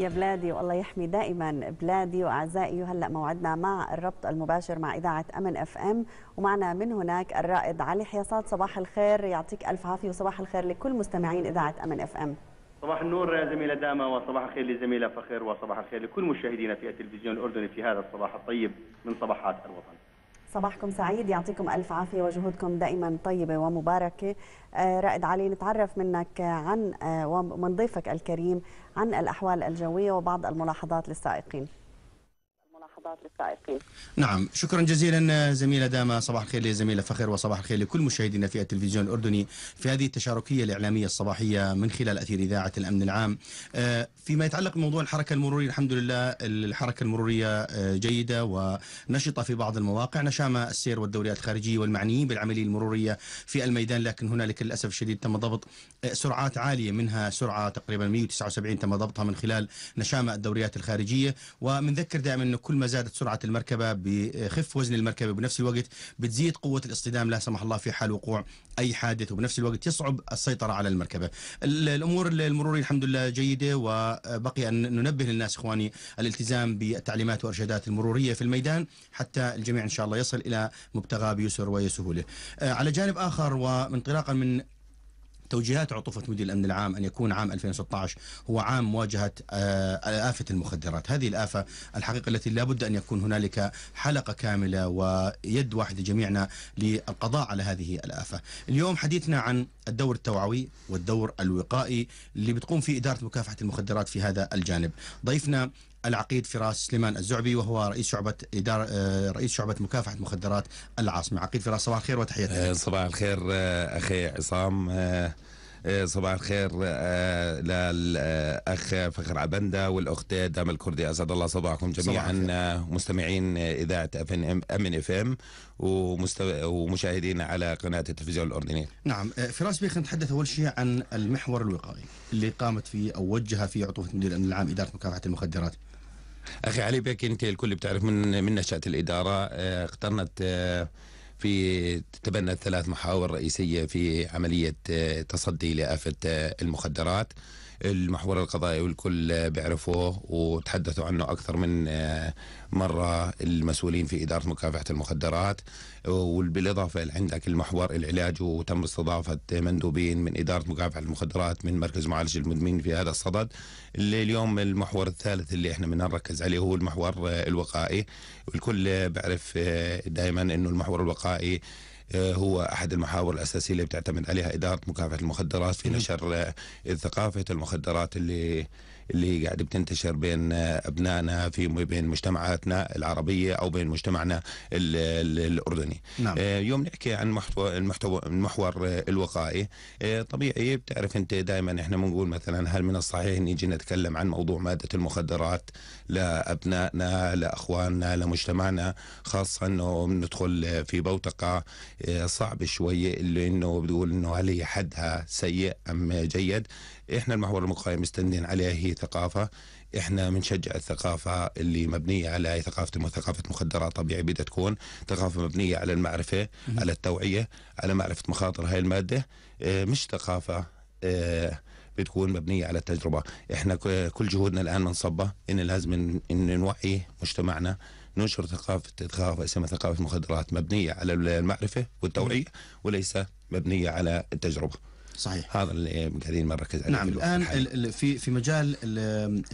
يا بلادي والله يحمي دائما بلادي واعزائي هلا موعدنا مع الربط المباشر مع اذاعه امن اف ام ومعنا من هناك الرائد علي حياصات صباح الخير يعطيك الف عافيه وصباح الخير لكل مستمعين اذاعه امن اف ام صباح النور يا زميلة داما وصباح الخير لزميلة فخير وصباح الخير لكل مشاهدينا في التلفزيون الأردني في هذا الصباح الطيب من صباحات الوطن صباحكم سعيد يعطيكم ألف عافية وجهودكم دائما طيبة ومباركة آه، رائد علي نتعرف منك عن آه، ومن ضيفك الكريم عن الأحوال الجوية وبعض الملاحظات للسائقين لحظات للسائقين. نعم شكرا جزيلا زميله داما صباح الخير لزميله فخر وصباح الخير لكل مشاهدينا في التلفزيون الاردني في هذه التشاركيه الاعلاميه الصباحيه من خلال اثير اذاعه الامن العام. آه، فيما يتعلق بموضوع الحركه المروريه الحمد لله الحركه المروريه آه، جيده ونشطه في بعض المواقع نشام السير والدوريات الخارجيه والمعنيين بالعمليه المروريه في الميدان لكن هنالك للاسف الشديد تم ضبط آه، سرعات عاليه منها سرعه تقريبا 179 تم ضبطها من خلال نشامه الدوريات الخارجيه ومنذكر دائما انه كل ما زادت سرعه المركبه بخف وزن المركبه بنفس الوقت بتزيد قوه الاصطدام لا سمح الله في حال وقوع اي حادث وبنفس الوقت يصعب السيطره على المركبه الامور المروريه الحمد لله جيده وبقي ان ننبه للناس اخواني الالتزام بالتعليمات وارشادات المروريه في الميدان حتى الجميع ان شاء الله يصل الى مبتغاه بيسر وسهوله آه، على جانب اخر وانطلاقا من توجيهات عطوفة مدير الأمن العام أن يكون عام 2016 هو عام مواجهة آه، آفة المخدرات هذه الآفة الحقيقة التي لا بد أن يكون هنالك حلقة كاملة ويد واحدة جميعنا للقضاء على هذه الآفة اليوم حديثنا عن الدور التوعوي والدور الوقائي اللي بتقوم فيه إدارة مكافحة المخدرات في هذا الجانب ضيفنا العقيد فراس سليمان الزعبي وهو رئيس شعبة إدارة آه، رئيس شعبة مكافحة مخدرات العاصمة عقيد فراس صباح الخير وتحياتي آه، صباح الخير آه، أخي عصام آه، صباح الخير آه، للاخ فخر عبنده والاخت دام الكردي اسعد الله صباحكم جميعا آه، مستمعين اذاعه اف ان ام ان اف ام ومشاهدينا على قناه التلفزيون الاردني. نعم فراس بيخ نتحدث اول شيء عن المحور الوقائي اللي قامت فيه او وجه فيه عطوفه مدير الامن العام اداره مكافحه المخدرات. اخي علي بك انت الكل بتعرف من من نشاه الاداره اخترنت في تبنى ثلاث محاور رئيسية في عملية آه، تصدي لآفة آه، المخدرات المحور القضائي والكل بيعرفوه وتحدثوا عنه أكثر من آه، مرة المسؤولين في إدارة مكافحة المخدرات وبالإضافة عندك المحور العلاج وتم استضافة مندوبين من إدارة مكافحة المخدرات من مركز معالجة المدمنين في هذا الصدد اللي اليوم المحور الثالث اللي احنا بدنا نركز عليه هو المحور آه، الوقائي والكل بعرف آه، دائما انه المحور الوقائي آه، هو احد المحاور الاساسيه اللي بتعتمد عليها اداره مكافحه المخدرات في نشر آه، ثقافه المخدرات اللي اللي قاعد بتنتشر بين ابنائنا في بين مجتمعاتنا العربيه او بين مجتمعنا الاردني نعم. آه، يوم نحكي عن محتوى المحتوى المحور آه، الوقائي آه، طبيعي بتعرف انت دائما احنا بنقول مثلا هل من الصحيح ان يجي نتكلم عن موضوع ماده المخدرات لابنائنا لاخواننا لمجتمعنا خاصه انه بندخل في بوتقه صعب شويه اللي انه بتقول انه هل هي حدها سيء ام جيد احنا المحور المقايم مستندين عليها هي ثقافه احنا بنشجع الثقافه اللي مبنيه على ثقافه ثقافه مخدرات طبيعي بدها تكون ثقافه مبنيه على المعرفه على التوعيه على معرفه مخاطر هاي الماده اه مش ثقافه اه بتكون مبنية على التجربة احنا كل جهودنا الآن منصبة إن لازم إن نوعي مجتمعنا ننشر ثقافة ثقافة اسمها ثقافة مخدرات مبنية على المعرفة والتوعية وليس مبنية على التجربة صحيح هذا اللي قاعدين نركز عليه نعم الان الحالي. في في مجال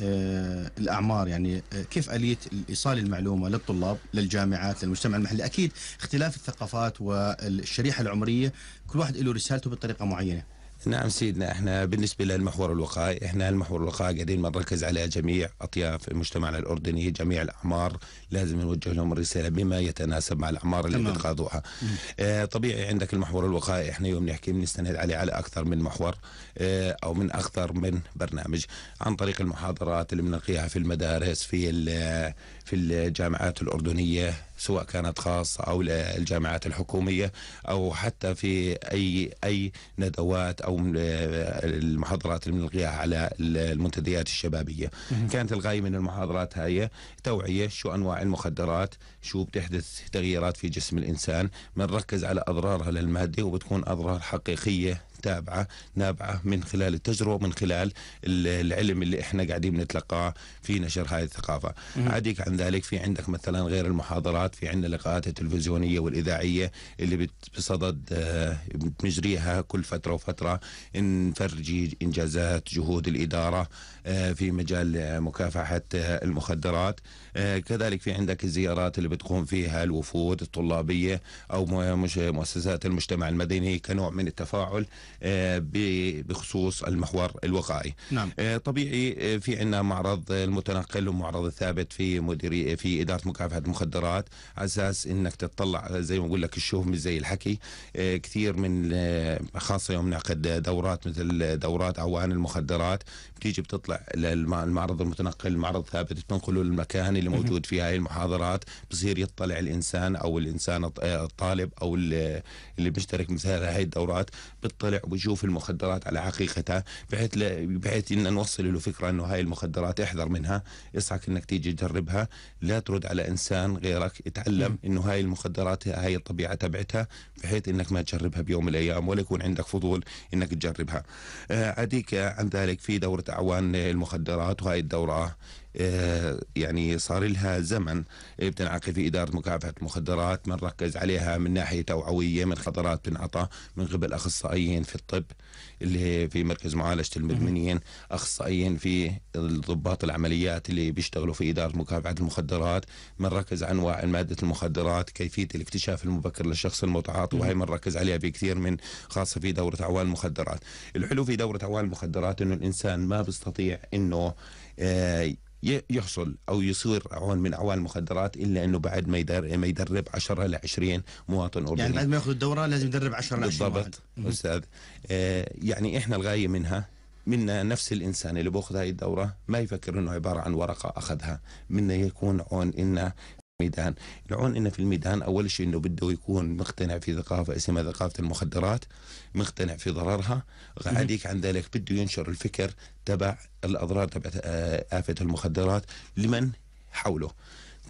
آه، الاعمار يعني آه، كيف اليه ايصال المعلومه للطلاب للجامعات للمجتمع المحلي اكيد اختلاف الثقافات والشريحه العمريه كل واحد له رسالته بطريقه معينه نعم سيدنا احنا بالنسبه للمحور الوقائي احنا المحور الوقائي قاعدين بنركز على جميع اطياف مجتمعنا الاردني جميع الاعمار لازم نوجه لهم الرساله بما يتناسب مع الاعمار اللي بتقاضوها اه طبيعي عندك المحور الوقائي احنا يوم نحكي بنستند عليه على اكثر من محور اه او من اكثر من برنامج عن طريق المحاضرات اللي بنلقيها في المدارس في في الجامعات الاردنيه سواء كانت خاصة أو الجامعات الحكومية أو حتى في أي أي ندوات أو المحاضرات اللي بنلقيها على المنتديات الشبابية كانت الغاية من المحاضرات هاي توعية شو أنواع المخدرات شو بتحدث تغييرات في جسم الإنسان بنركز على أضرارها للمادة وبتكون أضرار حقيقية متابعه نابعه من خلال التجربه من خلال العلم اللي احنا قاعدين بنتلقاه في نشر هذه الثقافه عديك عن ذلك في عندك مثلا غير المحاضرات في عندنا لقاءات التلفزيونيه والاذاعيه اللي بصدد آه، بنجريها كل فتره وفتره نفرجي انجازات جهود الاداره آه، في مجال مكافحه آه، المخدرات كذلك في عندك الزيارات اللي بتقوم فيها الوفود الطلابيه او مؤسسات المجتمع المدني كنوع من التفاعل آه، بخصوص المحور الوقائي نعم. آه، طبيعي آه، في عندنا معرض المتنقل ومعرض الثابت في مديري في إدارة مكافحة المخدرات على أساس أنك تطلع زي ما أقول لك الشوف مش زي الحكي كثير من خاصة يوم نعقد دورات مثل دورات عوان المخدرات بتيجي بتطلع للمعرض المتنقل المعرض الثابت بتنقله للمكان اللي موجود فيه هاي المحاضرات بصير يطلع الإنسان أو الإنسان الطالب أو اللي بيشترك مثل هاي الدورات بتطلع بيشوف المخدرات على حقيقتها بحيث ل... بحيث ان نوصل له فكره انه هاي المخدرات احذر منها اسعك انك تيجي تجربها لا ترد على انسان غيرك اتعلم انه هاي المخدرات هاي الطبيعه تبعتها بحيث انك ما تجربها بيوم من الايام ولا يكون عندك فضول انك تجربها آه عديك عن ذلك في دوره اعوان المخدرات وهاي الدوره آه، يعني صار لها زمن بتنعقد في إدارة مكافحة المخدرات بنركز عليها من ناحية توعوية من خطرات بتنعطى من قبل أخصائيين في الطب اللي هي في مركز معالجة المدمنين أخصائيين في ضباط العمليات اللي بيشتغلوا في إدارة مكافحة المخدرات بنركز عن أنواع مادة المخدرات كيفية الاكتشاف المبكر للشخص المتعاطي وهي بنركز عليها في كثير من خاصة في دورة أعوان المخدرات الحلو في دورة أعوان المخدرات أنه الإنسان ما بيستطيع أنه آه، يحصل او يصير عون من اعوان المخدرات الا انه بعد ما يدرب ما يدرب 10 ل 20 مواطن اردني يعني بعد ما ياخذ الدوره لازم يدرب 10 ل 20 بالضبط استاذ آه، يعني احنا الغايه منها من نفس الانسان اللي باخذ هاي الدوره ما يفكر انه عباره عن ورقه اخذها منه يكون عون انه ميدان العون انه في الميدان اول شيء انه بده يكون مقتنع في ثقافه اسمها ثقافه المخدرات مقتنع في ضررها غاديك عن ذلك بده ينشر الفكر تبع الاضرار تبع آه، افه المخدرات لمن حوله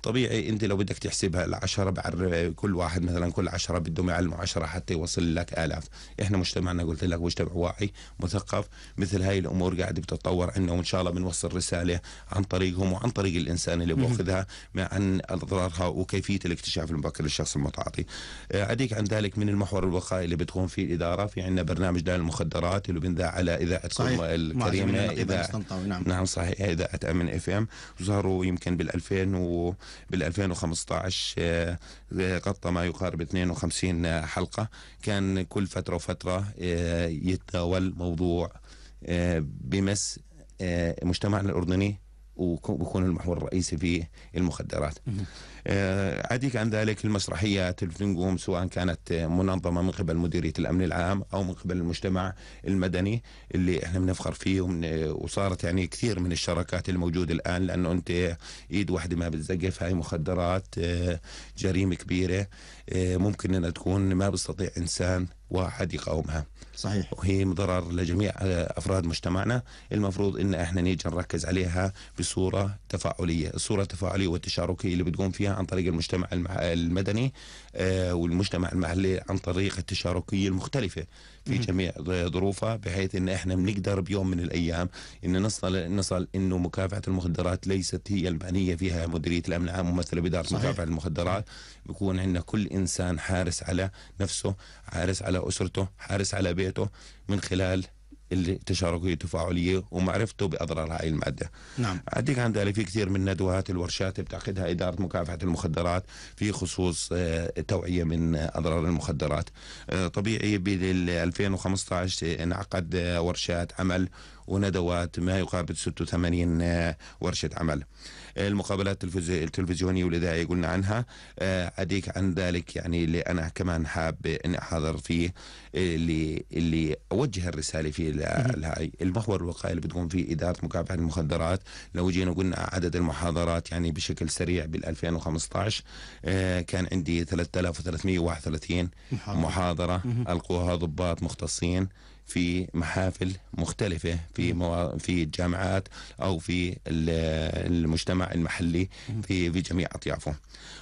طبيعي انت لو بدك تحسبها العشرة بعرف كل واحد مثلا كل عشرة بدهم يعلموا عشرة حتى يوصل لك آلاف احنا مجتمعنا قلت لك مجتمع واعي مثقف مثل هاي الأمور قاعدة بتتطور عنا وإن شاء الله بنوصل رسالة عن طريقهم وعن طريق الإنسان اللي بأخذها عن أضرارها وكيفية الاكتشاف المبكر للشخص المتعاطي أديك آه، عن ذلك من المحور الوقائي اللي بتقوم فيه الإدارة في عندنا برنامج دار المخدرات اللي بنذاع على إذاعة صحيح الكريمة إذاعة نعم. نعم صحيح إذاعة أمن اف ام ظهروا يمكن بال 2000 و بال 2015 آه، آه، غطى ما يقارب 52 حلقه كان كل فتره وفتره آه، يتناول موضوع بمس مجتمعنا الاردني ويكون المحور الرئيسي في المخدرات عديك آه، عن ذلك المسرحيات اللي بتنقوم سواء كانت منظمه من قبل مديريه الامن العام او من قبل المجتمع المدني اللي احنا بنفخر فيه وصارت يعني كثير من الشراكات الموجوده الان لانه انت ايد واحده ما بتزقف هاي مخدرات آه، جريمه كبيره آه، ممكن انها تكون ما بيستطيع انسان واحد يقاومها صحيح وهي ضرر لجميع افراد مجتمعنا المفروض ان احنا نيجي نركز عليها بصوره تفاعليه الصوره التفاعليه والتشاركيه اللي بتقوم فيها عن طريق المجتمع المدني آه، والمجتمع المحلي عن طريق التشاركية المختلفة في جميع ظروفها بحيث ان احنا بنقدر بيوم من الايام ان نصل نصل انه مكافحة المخدرات ليست هي المعنية فيها مديرية الامن العام ممثلة بإدارة مكافحة المخدرات بيكون عندنا كل انسان حارس على نفسه حارس على اسرته حارس على بيته من خلال اللي تشاركه تفاعليه ومعرفته باضرار هاي الماده. نعم. عندك عن ذلك في كثير من ندوات الورشات بتعقدها اداره مكافحه المخدرات في خصوص آه، توعيه من اضرار المخدرات. آه، طبيعي بال 2015 آه، انعقد ورشات عمل وندوات ما يقابل 86 آه، ورشة عمل المقابلات التلفزيونية والإذاعية قلنا عنها آه، أديك عن ذلك يعني اللي أنا كمان حاب أن أحضر فيه آه، اللي اللي أوجه الرسالة فيه لهاي المحور الوقائي اللي بتقوم فيه إدارة مكافحة المخدرات لو جينا قلنا عدد المحاضرات يعني بشكل سريع بال 2015 كان عندي 3331 محاضرة, محاضرة ألقوها ضباط مختصين في محافل مختلفة في مو... في الجامعات او في المجتمع المحلي في في جميع اطيافه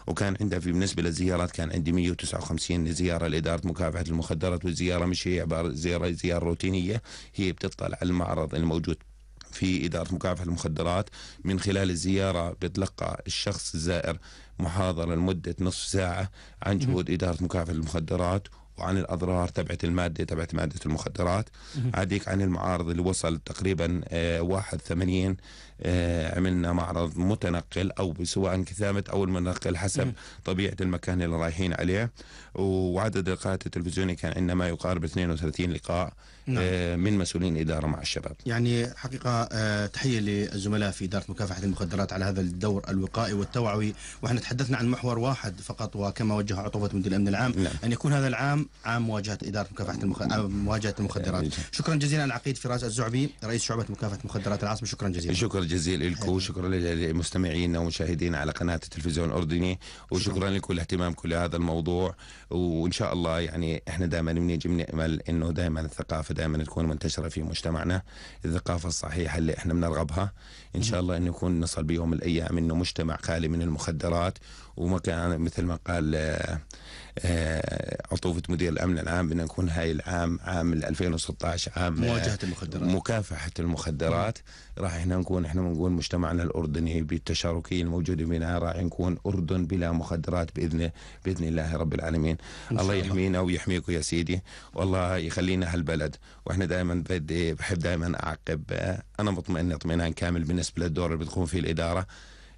وكان عنده في بالنسبه للزيارات كان عندي 159 زياره لاداره مكافحه المخدرات والزياره مش هي عباره زياره زياره روتينيه هي بتطلع على المعرض الموجود في إدارة مكافحة المخدرات من خلال الزيارة بيتلقى الشخص الزائر محاضرة لمدة نصف ساعة عن جهود إدارة مكافحة المخدرات وعن الاضرار تبعت الماده تبعت ماده المخدرات عاديك عن المعارض اللي وصل تقريبا 81 آه، آه، عملنا معرض متنقل او سواء كثامه او المنقل حسب طبيعه المكان اللي رايحين عليه وعدد اللقاءات التلفزيوني كان عندنا ما يقارب 32 لقاء نعم. آه، من مسؤولين اداره مع الشباب. يعني حقيقه تحيه للزملاء في اداره مكافحه المخدرات على هذا الدور الوقائي والتوعوي واحنا تحدثنا عن محور واحد فقط وكما وجه عطوفه مدير الامن العام نعم. ان يكون هذا العام عام مواجهه اداره مكافحه المخ... مواجهه المخدرات إيه. شكرا جزيلا العقيد فراس الزعبي رئيس شعبه مكافحه مخدرات العاصمه شكرا جزيلا شكرا جزيلا لكم وشكرا لمستمعينا ومشاهدينا على قناه التلفزيون الاردني وشكرا لكم كل لهذا الموضوع وان شاء الله يعني احنا دائما بنيجي بنامل انه دائما الثقافه دائما تكون منتشره في مجتمعنا الثقافه الصحيحه اللي احنا بنرغبها ان شاء الله انه يكون نصل بيوم من الايام انه مجتمع خالي من المخدرات وما كان مثل ما قال آه، آه، عطوفة مدير الأمن العام أن نكون هاي العام عام 2016 عام آه، مواجهة المخدرات مكافحة المخدرات راح احنا نكون احنا بنقول مجتمعنا الأردني بالتشاركية الموجودة بنا راح نكون أردن بلا مخدرات بإذن بإذن الله رب العالمين الله, الله يحمينا ويحميكم يا سيدي والله يخلينا هالبلد واحنا دائما بدي بحب دائما أعقب أنا مطمئن اطمئنان كامل بالنسبة للدور اللي بتقوم فيه الإدارة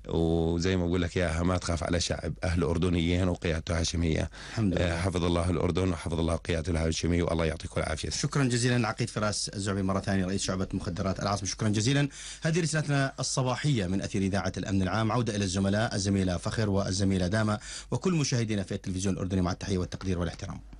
وزي ما بقول لك يا ما تخاف على شعب اهل اردنيين وقيادته هاشميه الحمد لله. آه، حفظ الله الاردن وحفظ الله قيادته الهاشميه والله يعطيكم العافيه شكرا جزيلا العقيد فراس الزعبي مره ثانيه رئيس شعبه مخدرات العاصمه شكرا جزيلا هذه رسالتنا الصباحيه من اثير اذاعه الامن العام عوده الى الزملاء الزميله فخر والزميله دامه وكل مشاهدينا في التلفزيون الاردني مع التحيه والتقدير والاحترام